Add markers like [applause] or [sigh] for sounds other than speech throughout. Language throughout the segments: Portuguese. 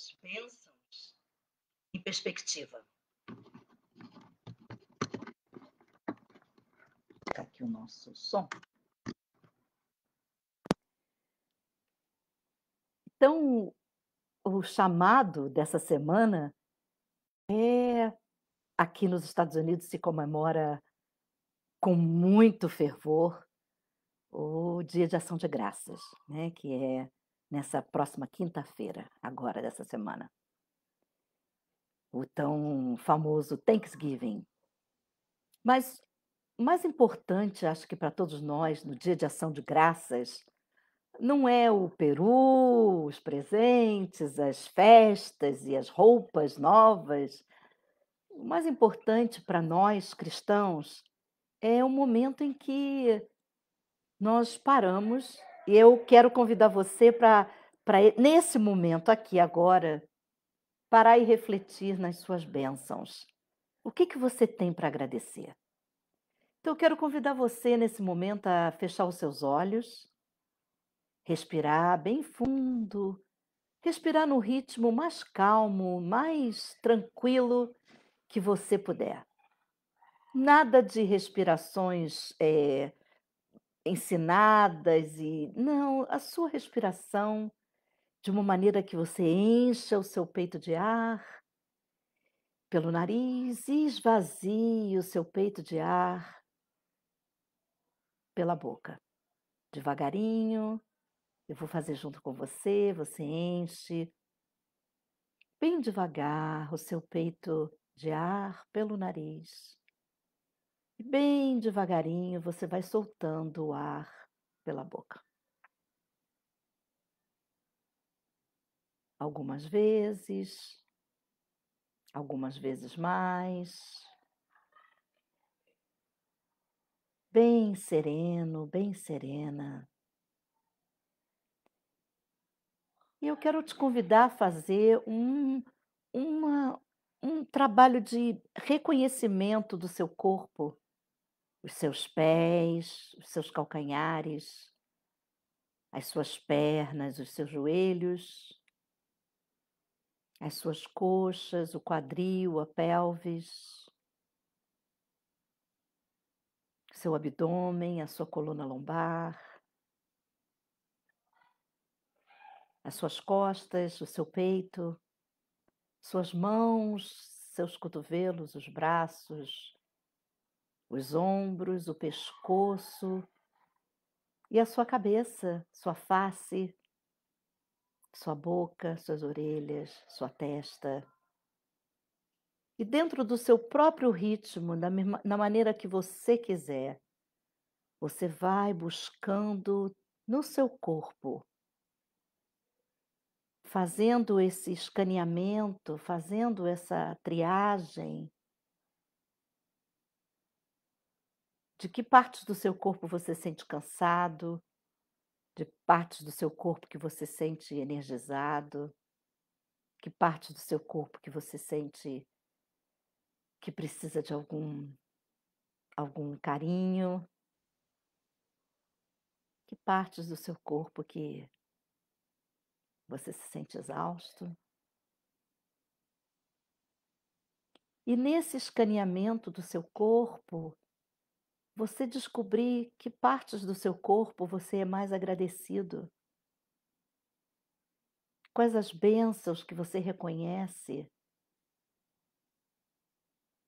suas bênçãos em perspectiva. Vou aqui o nosso som. Então, o chamado dessa semana é aqui nos Estados Unidos se comemora com muito fervor o Dia de Ação de Graças, né, que é nessa próxima quinta-feira, agora dessa semana. O tão famoso Thanksgiving. Mas mais importante, acho que para todos nós, no dia de ação de graças, não é o peru, os presentes, as festas e as roupas novas. O mais importante para nós cristãos é o momento em que nós paramos e eu quero convidar você para, nesse momento aqui, agora, parar e refletir nas suas bênçãos. O que, que você tem para agradecer? Então, eu quero convidar você, nesse momento, a fechar os seus olhos, respirar bem fundo, respirar no ritmo mais calmo, mais tranquilo que você puder. Nada de respirações é, ensinadas e não, a sua respiração de uma maneira que você encha o seu peito de ar pelo nariz e esvazie o seu peito de ar pela boca. Devagarinho, eu vou fazer junto com você, você enche bem devagar o seu peito de ar pelo nariz e bem devagarinho você vai soltando o ar pela boca. Algumas vezes, algumas vezes mais. Bem sereno, bem serena. E eu quero te convidar a fazer um, uma, um trabalho de reconhecimento do seu corpo os seus pés, os seus calcanhares, as suas pernas, os seus joelhos, as suas coxas, o quadril, a pelvis, seu abdômen, a sua coluna lombar, as suas costas, o seu peito, suas mãos, seus cotovelos, os braços, os ombros, o pescoço e a sua cabeça, sua face, sua boca, suas orelhas, sua testa. E dentro do seu próprio ritmo, da, maneira que você quiser, você vai buscando no seu corpo, fazendo esse escaneamento, fazendo essa triagem de que partes do seu corpo você sente cansado, de partes do seu corpo que você sente energizado, que parte do seu corpo que você sente que precisa de algum algum carinho, que partes do seu corpo que você se sente exausto. E nesse escaneamento do seu corpo, você descobrir que partes do seu corpo você é mais agradecido. Quais as bênçãos que você reconhece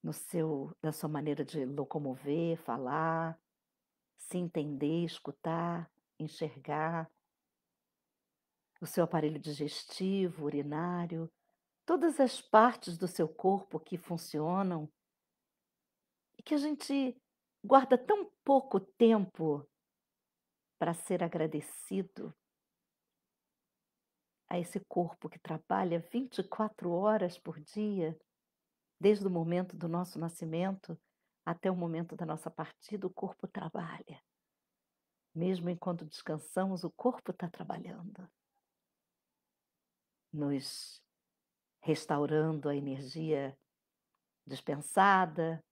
no seu, na sua maneira de locomover, falar, se entender, escutar, enxergar, o seu aparelho digestivo, urinário, todas as partes do seu corpo que funcionam e que a gente guarda tão pouco tempo para ser agradecido a esse corpo que trabalha 24 horas por dia, desde o momento do nosso nascimento até o momento da nossa partida, o corpo trabalha. Mesmo enquanto descansamos, o corpo está trabalhando, nos restaurando a energia dispensada,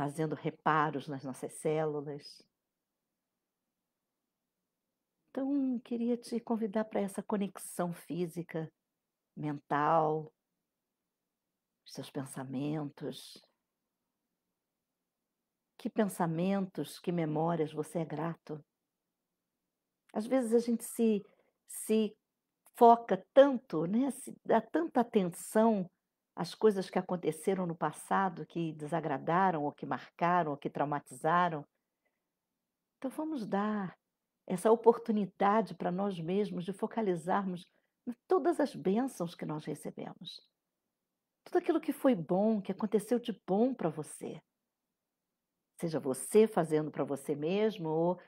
fazendo reparos nas nossas células. Então, queria te convidar para essa conexão física, mental, seus pensamentos. Que pensamentos, que memórias você é grato? Às vezes a gente se, se foca tanto, né? se dá tanta atenção as coisas que aconteceram no passado que desagradaram, ou que marcaram, ou que traumatizaram. Então, vamos dar essa oportunidade para nós mesmos de focalizarmos em todas as bênçãos que nós recebemos. Tudo aquilo que foi bom, que aconteceu de bom para você. Seja você fazendo para você mesmo ou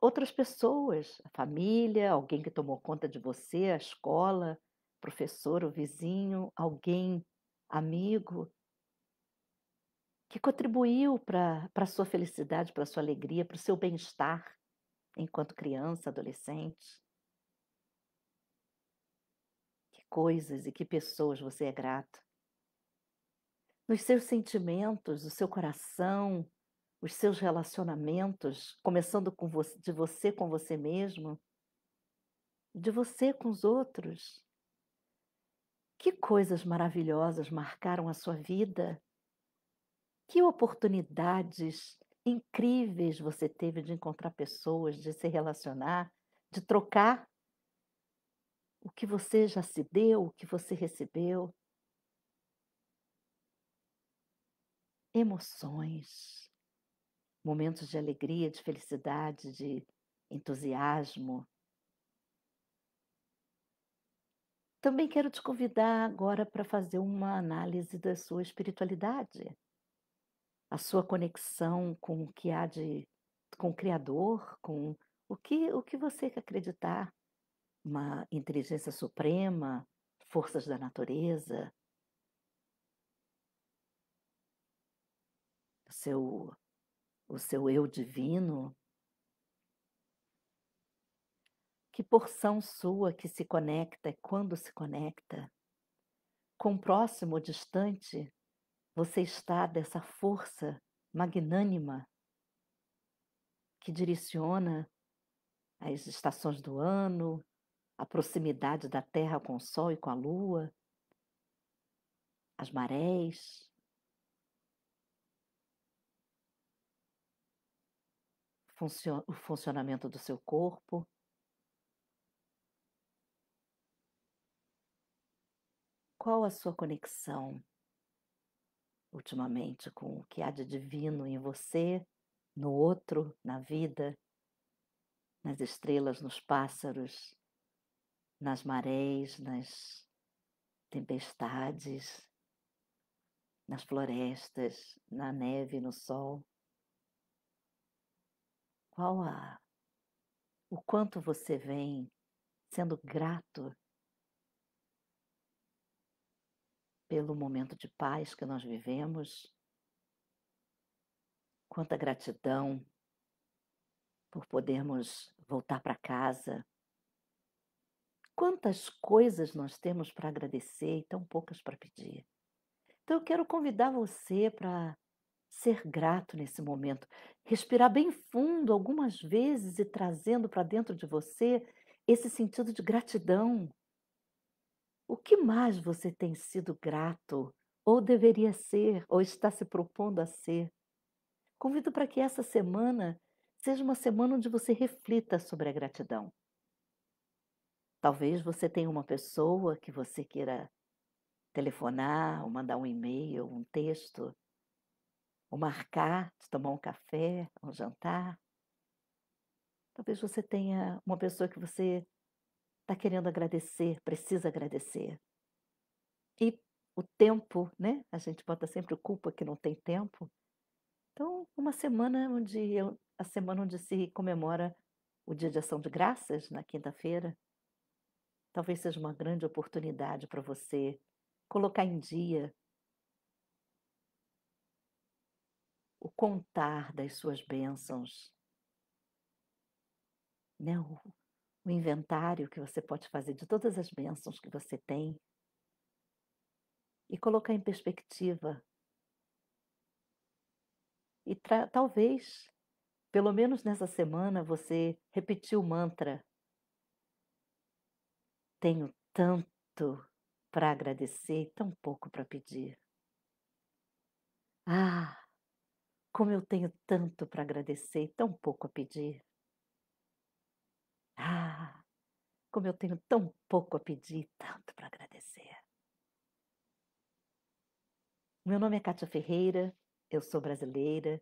outras pessoas, a família, alguém que tomou conta de você, a escola, professor, o vizinho, alguém amigo, que contribuiu para a sua felicidade, para a sua alegria, para o seu bem-estar enquanto criança, adolescente. Que coisas e que pessoas você é grato. Nos seus sentimentos, o seu coração, os seus relacionamentos, começando com você, de você com você mesmo, de você com os outros. Que coisas maravilhosas marcaram a sua vida? Que oportunidades incríveis você teve de encontrar pessoas, de se relacionar, de trocar o que você já se deu, o que você recebeu. Emoções, momentos de alegria, de felicidade, de entusiasmo, Também quero te convidar agora para fazer uma análise da sua espiritualidade, a sua conexão com o que há de com o criador, com o que o que você quer acreditar, uma inteligência suprema, forças da natureza, o seu o seu eu divino, Que porção sua que se conecta e quando se conecta? Com próximo ou distante, você está dessa força magnânima que direciona as estações do ano, a proximidade da Terra com o Sol e com a Lua, as marés. o funcionamento do seu corpo. Qual a sua conexão ultimamente com o que há de divino em você, no outro, na vida, nas estrelas, nos pássaros, nas marés, nas tempestades, nas florestas, na neve, no sol? Qual a. O quanto você vem sendo grato pelo momento de paz que nós vivemos. Quanta gratidão por podermos voltar para casa. Quantas coisas nós temos para agradecer e tão poucas para pedir. Então eu quero convidar você para ser grato nesse momento, respirar bem fundo algumas vezes e trazendo para dentro de você esse sentido de gratidão o que mais você tem sido grato, ou deveria ser, ou está se propondo a ser? Convido para que essa semana seja uma semana onde você reflita sobre a gratidão. Talvez você tenha uma pessoa que você queira telefonar, ou mandar um e-mail, um texto, ou marcar, tomar um café, um jantar. Talvez você tenha uma pessoa que você está querendo agradecer, precisa agradecer. E o tempo, né? A gente bota sempre culpa que não tem tempo. Então, uma semana onde eu, a semana onde se comemora o Dia de Ação de Graças na quinta-feira, talvez seja uma grande oportunidade para você colocar em dia o contar das suas bênçãos, né? o o inventário que você pode fazer de todas as bênçãos que você tem e colocar em perspectiva. E talvez, pelo menos nessa semana, você repetir o mantra: Tenho tanto para agradecer e tão pouco para pedir. Ah, como eu tenho tanto para agradecer e tão pouco a pedir. Como eu tenho tão pouco a pedir e tanto para agradecer. Meu nome é Kátia Ferreira, eu sou brasileira.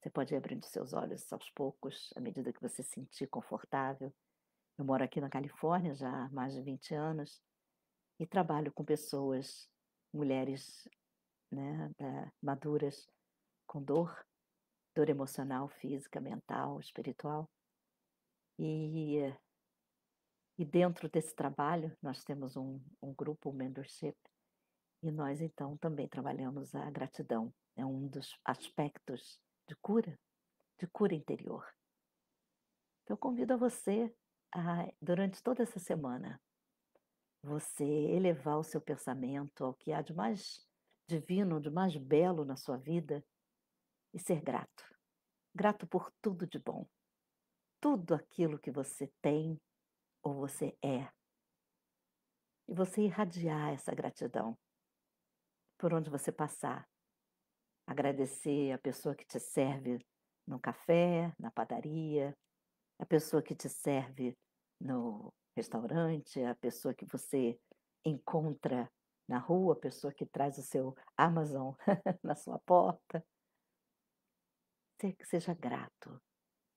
Você pode ir abrindo seus olhos aos poucos, à medida que você se sentir confortável. Eu moro aqui na Califórnia já há mais de 20 anos e trabalho com pessoas, mulheres né, eh, maduras, com dor, dor emocional, física, mental, espiritual. E e dentro desse trabalho, nós temos um, um grupo, o um membership, e nós então também trabalhamos a gratidão. É um dos aspectos de cura, de cura interior. Então, eu convido a você, a, durante toda essa semana, você elevar o seu pensamento ao que há de mais divino, de mais belo na sua vida e ser grato. Grato por tudo de bom. Tudo aquilo que você tem, ou você é. E você irradiar essa gratidão por onde você passar. Agradecer a pessoa que te serve no café, na padaria, a pessoa que te serve no restaurante, a pessoa que você encontra na rua, a pessoa que traz o seu Amazon [laughs] na sua porta. Seja grato.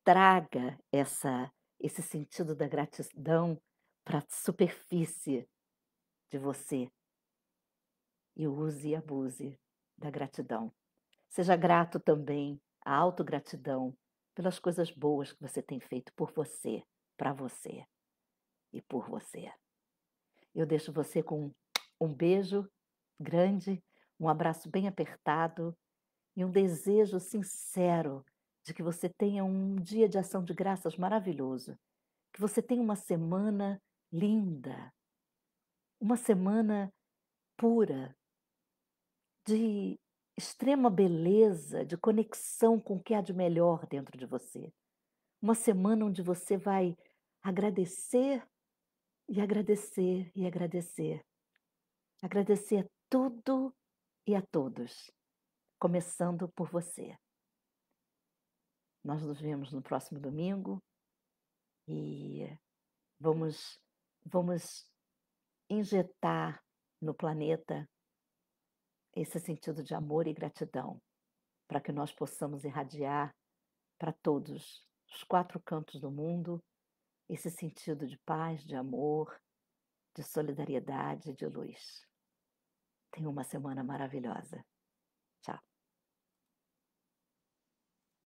Traga essa esse sentido da gratidão para a superfície de você. E use e abuse da gratidão. Seja grato também à autogratidão pelas coisas boas que você tem feito por você, para você e por você. Eu deixo você com um beijo grande, um abraço bem apertado e um desejo sincero de que você tenha um dia de ação de graças maravilhoso, que você tenha uma semana linda, uma semana pura, de extrema beleza, de conexão com o que há de melhor dentro de você. Uma semana onde você vai agradecer e agradecer e agradecer. Agradecer a tudo e a todos, começando por você. Nós nos vemos no próximo domingo e vamos, vamos injetar no planeta esse sentido de amor e gratidão para que nós possamos irradiar para todos os quatro cantos do mundo esse sentido de paz, de amor, de solidariedade, e de luz. Tenha uma semana maravilhosa. Tchau.